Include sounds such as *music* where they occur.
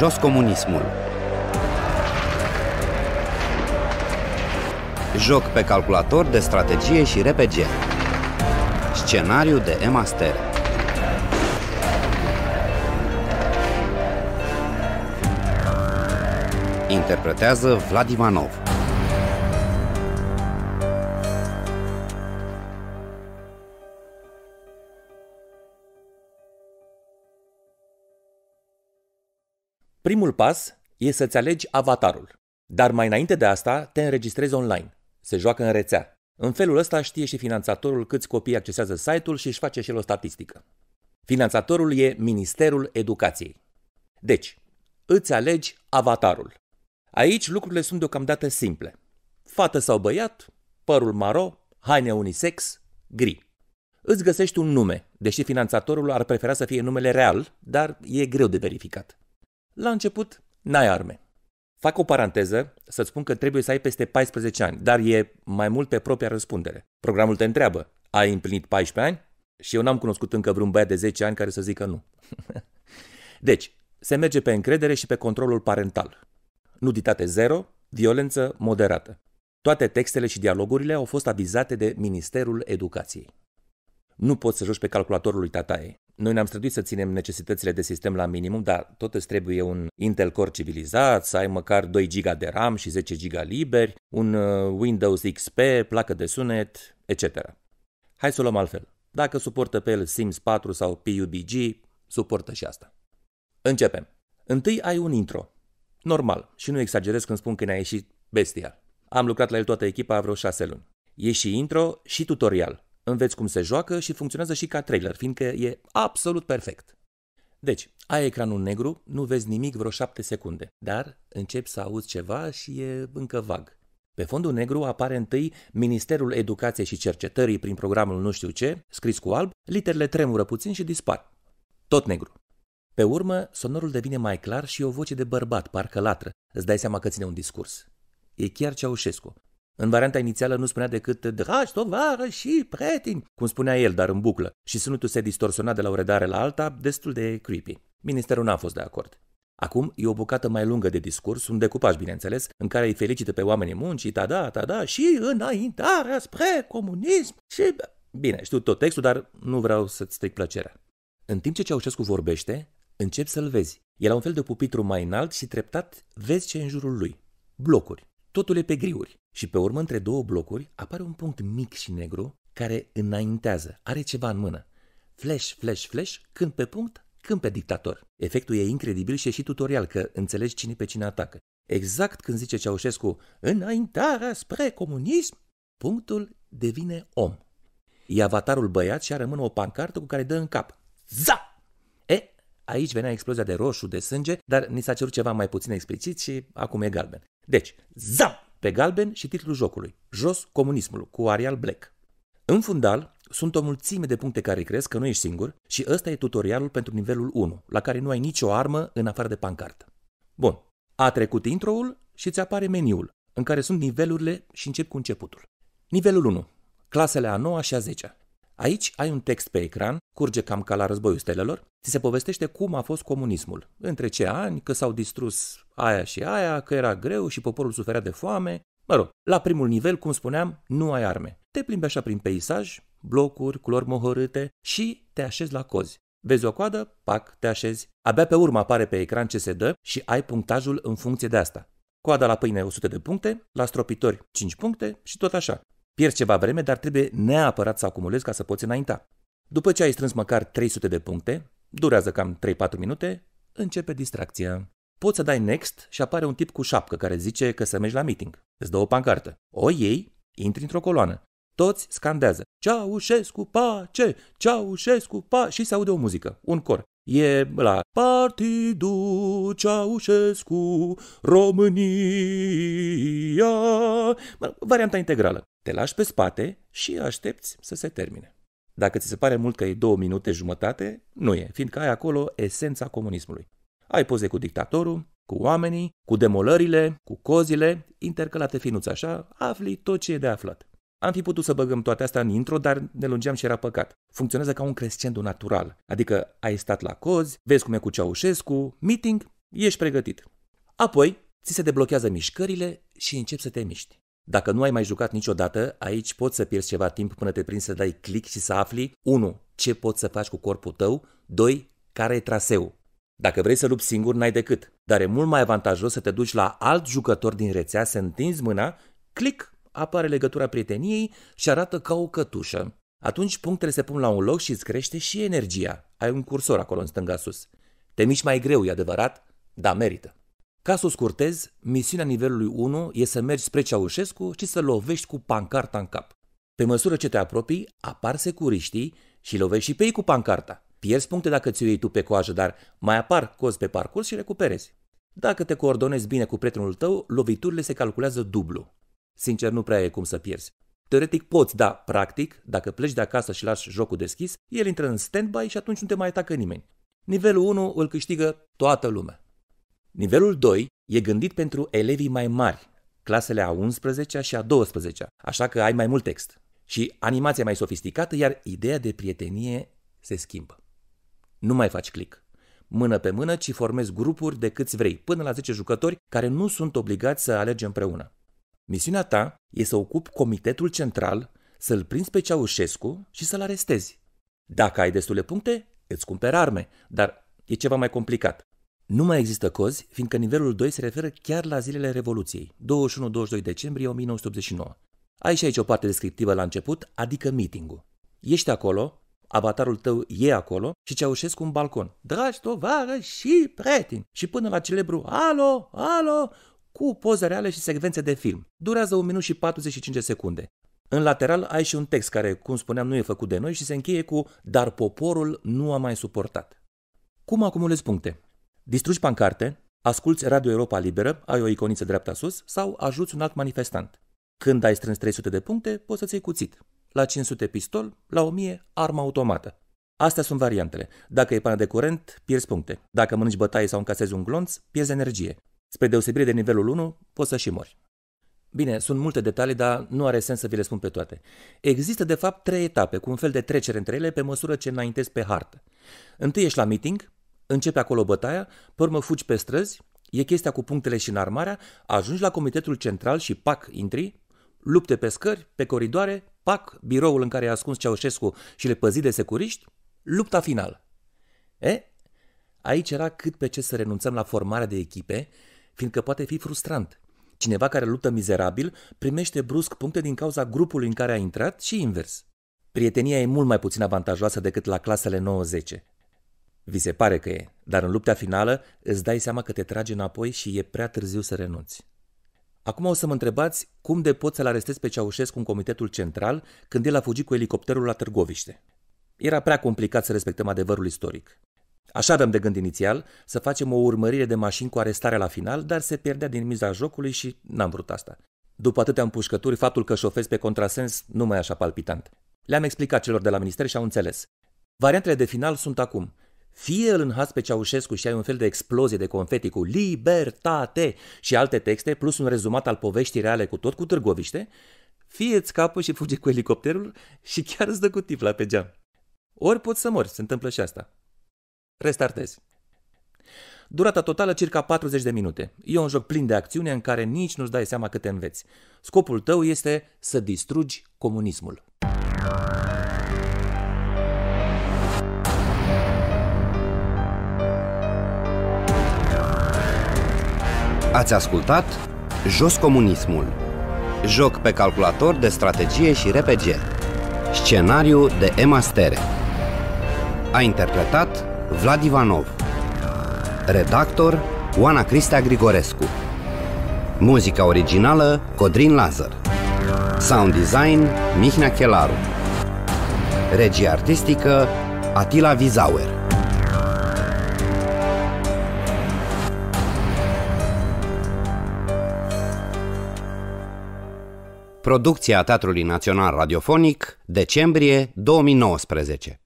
Jos comunismul Joc pe calculator de strategie și RPG Scenariu de Emma Ster Interpretează Vlad Ivanov Primul pas e să-ți alegi avatarul. Dar mai înainte de asta, te înregistrezi online. Se joacă în rețea. În felul ăsta știe și finanțatorul câți copii accesează site-ul și își face și el o statistică. Finanțatorul e Ministerul Educației. Deci, îți alegi avatarul. Aici lucrurile sunt deocamdată simple. Fată sau băiat, părul maro, haine unisex, gri. Îți găsești un nume, deși finanțatorul ar prefera să fie numele real, dar e greu de verificat. La început, n-ai arme. Fac o paranteză să spun că trebuie să ai peste 14 ani, dar e mai mult pe propria răspundere. Programul te întreabă, ai împlinit 14 ani? Și eu n-am cunoscut încă vreun băiat de 10 ani care să zică nu. *laughs* deci, se merge pe încredere și pe controlul parental. Nuditate zero, violență moderată. Toate textele și dialogurile au fost avizate de Ministerul Educației. Nu poți să joci pe calculatorul lui tataie. Noi ne-am străduit să ținem necesitățile de sistem la minimum, dar tot îți trebuie un Intel Core civilizat, să ai măcar 2 GB de RAM și 10 GB liberi, un uh, Windows XP, placă de sunet, etc. Hai să o luăm altfel. Dacă suportă pe el Sims 4 sau PUBG, suportă și asta. Începem. Întâi ai un intro. Normal, și nu exagerez când spun că ne-a ieșit bestial. Am lucrat la el toată echipa vreo șase luni. E și intro și tutorial. Înveți cum se joacă și funcționează și ca trailer, fiindcă e absolut perfect. Deci, ai ecranul negru, nu vezi nimic vreo 7 secunde, dar începi să auzi ceva și e încă vag. Pe fondul negru apare întâi Ministerul Educației și Cercetării prin programul nu știu ce, scris cu alb, literele tremură puțin și dispar. Tot negru. Pe urmă, sonorul devine mai clar și o voce de bărbat, parcă latră. Îți dai seama că ține un discurs. E chiar Ceaușescu. În varianta inițială nu spunea decât dragi tovară și prieteni, cum spunea el, dar în buclă, și sunetul se distorsiona de la o redare la alta, destul de creepy. Ministerul n-a fost de acord. Acum e o bucată mai lungă de discurs, un decupaj, bineînțeles, în care îi felicită pe oamenii muncii, tada, tada, și înaintarea spre comunism și... Bine, știu tot textul, dar nu vreau să-ți stric plăcerea. În timp ce Ceaușescu vorbește, încep să-l vezi. E la un fel de pupitru mai înalt și treptat vezi ce în jurul lui. Blocuri. Totul e pe griuri și pe urmă între două blocuri apare un punct mic și negru care înaintează, are ceva în mână. Flash, flash, flash, când pe punct, când pe dictator. Efectul e incredibil și e și tutorial că înțelegi cine pe cine atacă. Exact când zice Ceaușescu, înaintarea spre comunism, punctul devine om. E avatarul băiat și are în mână o pancartă cu care dă în cap. Za! E, aici venea explozia de roșu, de sânge, dar ni s-a cerut ceva mai puțin explicit și acum e galben. Deci, zap pe galben și titlul jocului, Jos comunismul, cu Arial Black. În fundal, sunt o mulțime de puncte care crezi că nu ești singur și ăsta e tutorialul pentru nivelul 1, la care nu ai nicio armă în afară de pancartă. Bun, a trecut intro-ul și îți apare meniul, în care sunt nivelurile și încep cu începutul. Nivelul 1. Clasele a 9 și a 10 Aici ai un text pe ecran, curge cam ca la războiul stelelor, ți se povestește cum a fost comunismul, între ce ani, că s-au distrus aia și aia, că era greu și poporul suferea de foame. Mă rog, la primul nivel, cum spuneam, nu ai arme. Te plimbi așa prin peisaj, blocuri, culori mohorâte și te așezi la cozi. Vezi o coadă, pac, te așezi. Abia pe urmă apare pe ecran ce se dă și ai punctajul în funcție de asta. Coada la pâine 100 de puncte, la stropitori 5 puncte și tot așa. Pierzi ceva vreme, dar trebuie neapărat să acumulezi ca să poți înainta. După ce ai strâns măcar 300 de puncte, durează cam 3-4 minute, începe distracția. Poți să dai next și apare un tip cu șapcă care zice că să mergi la meeting. Îți dă o pancartă. O iei, intri într-o coloană. Toți scandează. Ceaușescu, pace! Ceaușescu, pa! Și se aude o muzică, un cor. E la Partidul Ceaușescu România Varianta integrală. Te lași pe spate și aștepți să se termine. Dacă ți se pare mult că e două minute jumătate, nu e, fiindcă ai acolo esența comunismului. Ai poze cu dictatorul, cu oamenii, cu demolările, cu cozile, intercalate finuț așa, afli tot ce e de aflat. Am fi putut să băgăm toate astea în intro, dar ne lungeam și era păcat. Funcționează ca un crescendo natural, adică ai stat la cozi, vezi cum e cu Ceaușescu, meeting, ești pregătit. Apoi, ți se deblochează mișcările și începi să te miști. Dacă nu ai mai jucat niciodată, aici poți să pierzi ceva timp până te prinzi să dai click și să afli 1. ce poți să faci cu corpul tău, 2. care e traseul. Dacă vrei să lupi singur, n-ai decât, dar e mult mai avantajos să te duci la alt jucător din rețea, să întinzi mâna, click apare legătura prieteniei și arată ca o cătușă. Atunci punctele se pun la un loc și îți crește și energia. Ai un cursor acolo în stânga sus. Te miști mai greu, e adevărat, dar merită. Ca să o scurtez, misiunea nivelului 1 e să mergi spre Ceaușescu și să lovești cu pancarta în cap. Pe măsură ce te apropii, apar securiștii și lovești și pe ei cu pancarta. Pierzi puncte dacă ți-o iei tu pe coajă, dar mai apar cozi pe parcurs și recuperezi. Dacă te coordonezi bine cu prietenul tău, loviturile se calculează dublu sincer nu prea e cum să pierzi. Teoretic poți, da, practic, dacă pleci de acasă și lași jocul deschis, el intră în standby și atunci nu te mai atacă nimeni. Nivelul 1 îl câștigă toată lumea. Nivelul 2 e gândit pentru elevii mai mari, clasele a 11-a și a 12-a, așa că ai mai mult text. Și animația mai sofisticată, iar ideea de prietenie se schimbă. Nu mai faci click. Mână pe mână, ci formezi grupuri de câți vrei, până la 10 jucători care nu sunt obligați să alerge împreună. Misiunea ta e să ocupi comitetul central, să-l prinzi pe Ceaușescu și să-l arestezi. Dacă ai destule puncte, îți cumperi arme, dar e ceva mai complicat. Nu mai există cozi, fiindcă nivelul 2 se referă chiar la zilele Revoluției, 21-22 decembrie 1989. Ai și aici o parte descriptivă la început, adică meeting-ul. Ești acolo, avatarul tău e acolo și Ceaușescu un balcon. Dragi tovară și prieteni! Și până la celebru Alo, alo, cu poze reale și secvențe de film. Durează 1 minut și 45 de secunde. În lateral ai și un text care, cum spuneam, nu e făcut de noi și se încheie cu Dar poporul nu a mai suportat. Cum acumulezi puncte? Distrugi pancarte, asculți Radio Europa Liberă, ai o iconiță dreapta sus sau ajuți un alt manifestant. Când ai strâns 300 de puncte, poți să-ți iei cuțit. La 500 pistol, la 1000 armă automată. Astea sunt variantele. Dacă e pană de curent, pierzi puncte. Dacă mănânci bătaie sau încasezi un glonț, pierzi energie. Spre deosebire de nivelul 1, poți să și mori. Bine, sunt multe detalii, dar nu are sens să vi le spun pe toate. Există, de fapt, trei etape, cu un fel de trecere între ele pe măsură ce înaintezi pe hartă. Întâi ești la meeting, începe acolo bătaia, pe urmă fugi pe străzi, e chestia cu punctele și înarmarea, ajungi la comitetul central și pac, intri, lupte pe scări, pe coridoare, pac, biroul în care e ascuns Ceaușescu și le păzi de securiști, lupta finală. E, aici era cât pe ce să renunțăm la formarea de echipe, fiindcă poate fi frustrant. Cineva care luptă mizerabil primește brusc puncte din cauza grupului în care a intrat și invers. Prietenia e mult mai puțin avantajoasă decât la clasele 90. Vi se pare că e, dar în lupta finală îți dai seama că te trage înapoi și e prea târziu să renunți. Acum o să mă întrebați cum de pot să-l arestez pe Ceaușescu în Comitetul Central când el a fugit cu elicopterul la Târgoviște. Era prea complicat să respectăm adevărul istoric. Așa aveam de gând inițial, să facem o urmărire de mașini cu arestare la final, dar se pierdea din miza jocului și n-am vrut asta. După atâtea împușcături, faptul că șofez pe contrasens nu mai e așa palpitant. Le-am explicat celor de la minister și au înțeles. Variantele de final sunt acum. Fie îl înhați pe Ceaușescu și ai un fel de explozie de confeti cu libertate și alte texte, plus un rezumat al poveștii reale cu tot cu târgoviște, fie îți capă și fugi cu elicopterul și chiar îți dă cu tifla pe geam. Ori poți să mori, se întâmplă și asta. Restartez. Durata totală circa 40 de minute. E un joc plin de acțiune în care nici nu-ți dai seama cât te înveți. Scopul tău este să distrugi comunismul. Ați ascultat Jos comunismul. Joc pe calculator de strategie și RPG. Scenariu de emastere. A interpretat Vlad Ivanov Redactor Oana Cristea Grigorescu Muzica originală Codrin Lazar Sound design Mihnea Chelaru Regie artistică Atila Vizauer Producția Teatrului Național Radiofonic, decembrie 2019